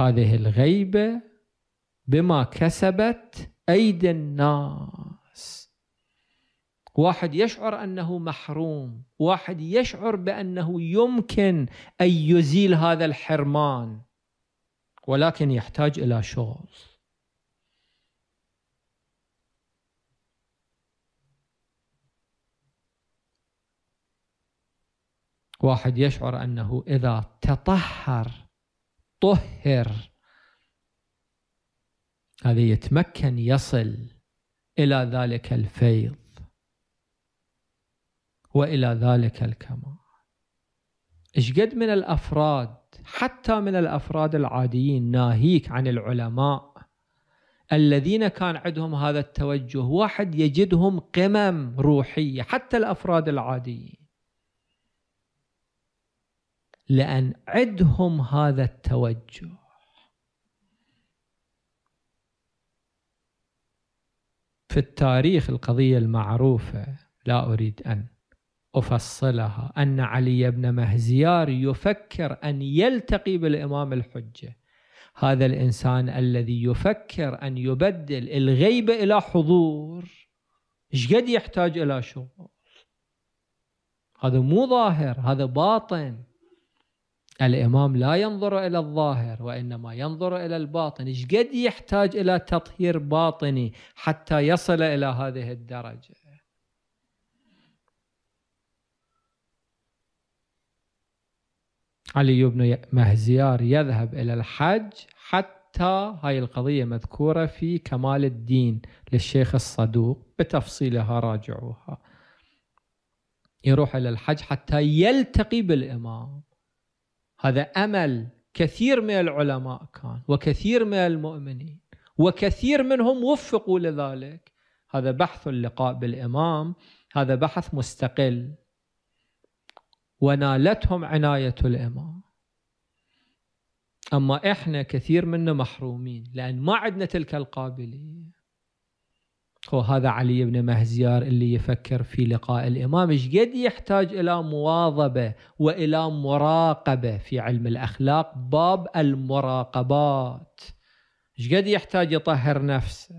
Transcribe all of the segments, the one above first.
هذه الغيبة بما كسبت أيدي الناس واحد يشعر أنه محروم واحد يشعر بأنه يمكن أن يزيل هذا الحرمان ولكن يحتاج إلى شغل واحد يشعر انه اذا تطهر طهر هذا يتمكن يصل إلى ذلك الفيض وإلى ذلك الكمال ايش قد من الافراد حتى من الافراد العاديين ناهيك عن العلماء الذين كان عندهم هذا التوجه واحد يجدهم قمم روحيه حتى الافراد العاديين لأن عندهم هذا التوجه في التاريخ القضية المعروفة لا أريد أن أفصلها أن علي بن مهزيار يفكر أن يلتقي بالإمام الحجة هذا الإنسان الذي يفكر أن يبدل الغيبة إلى حضور قد يحتاج إلى شغل هذا مو ظاهر هذا باطن الإمام لا ينظر إلى الظاهر وإنما ينظر إلى الباطن إيش قد يحتاج إلى تطهير باطني حتى يصل إلى هذه الدرجة علي بن مهزيار يذهب إلى الحج حتى هاي القضية مذكورة في كمال الدين للشيخ الصدوق بتفصيلها راجعوها يروح إلى الحج حتى يلتقي بالإمام هذا امل كثير من العلماء كان وكثير من المؤمنين وكثير منهم وفقوا لذلك هذا بحث اللقاء بالامام هذا بحث مستقل ونالتهم عنايه الامام اما احنا كثير منا محرومين لان ما عندنا تلك القابليه وهذا علي بن مهزيار اللي يفكر في لقاء الإمام قد يحتاج إلى مواظبة وإلى مراقبة في علم الأخلاق باب المراقبات قد يحتاج يطهر نفسه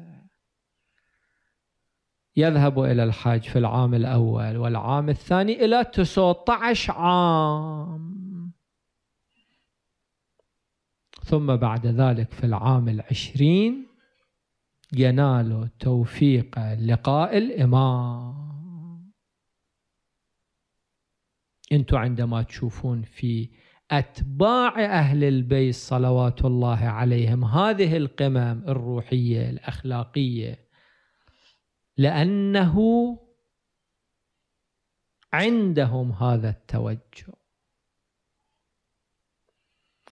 يذهب إلى الحج في العام الأول والعام الثاني إلى 19 عام ثم بعد ذلك في العام العشرين ينال توفيق لقاء الإمام أنتم عندما تشوفون في أتباع أهل البيت صلوات الله عليهم هذه القمم الروحية الأخلاقية لأنه عندهم هذا التوجه